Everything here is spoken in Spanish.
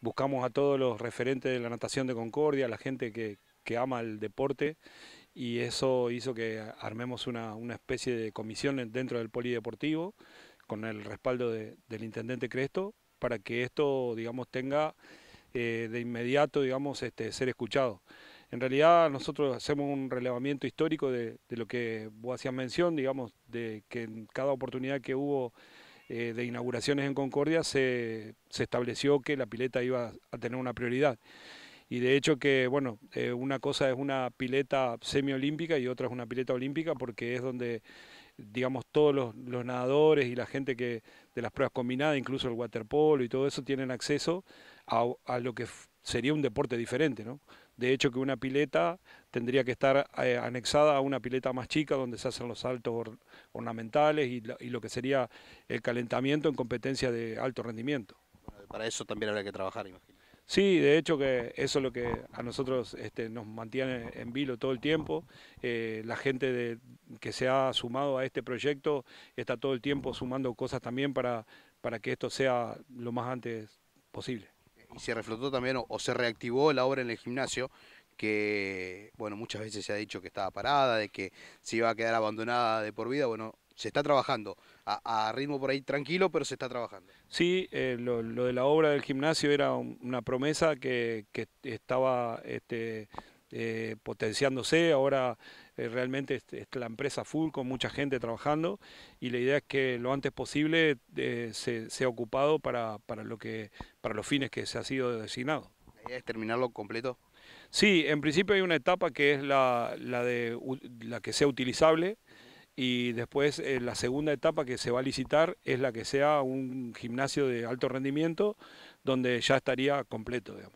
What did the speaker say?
buscamos a todos los referentes de la natación de Concordia, la gente que, ama el deporte y eso hizo que armemos una, especie de comisión dentro del polideportivo con el respaldo del intendente Cresto para que esto, digamos, tenga eh, de inmediato, digamos, este, ser escuchado. En realidad nosotros hacemos un relevamiento histórico de, lo que vos hacías mención, digamos, de que en cada oportunidad que hubo eh, de inauguraciones en Concordia se, estableció que la pileta iba a tener una prioridad. Y de hecho que, bueno, eh, una cosa es una pileta semiolímpica y otra es una pileta olímpica porque es donde, digamos, todos los, nadadores y la gente que de las pruebas combinadas, incluso el waterpolo y todo eso, tienen acceso a, a lo que sería un deporte diferente, ¿no? De hecho que una pileta tendría que estar eh, anexada a una pileta más chica donde se hacen los saltos ornamentales y, lo que sería el calentamiento en competencia de alto rendimiento. para eso también habrá que trabajar, imagino. Sí, de hecho que eso es lo que a nosotros este, nos mantiene en vilo todo el tiempo. Eh, la gente que se ha sumado a este proyecto está todo el tiempo sumando cosas también para, para que esto sea lo más antes posible y se reflotó también o, se reactivó la obra en el gimnasio que, bueno, muchas veces se ha dicho que estaba parada, de que se iba a quedar abandonada de por vida, bueno, se está trabajando a, ritmo por ahí tranquilo, pero se está trabajando. Sí, eh, lo, de la obra del gimnasio era una promesa que, estaba... Este, eh, potenciándose. Ahora eh, realmente este, es, la empresa full con mucha gente trabajando y la idea es que lo antes posible eh, se sea ocupado para, lo que, para los fines que se ha sido designado. ¿La idea es terminarlo completo? Sí, en principio hay una etapa que es la, de, la que sea utilizable y después la segunda etapa que se va a licitar es la que sea un gimnasio de alto rendimiento donde ya estaría completo. Digamos.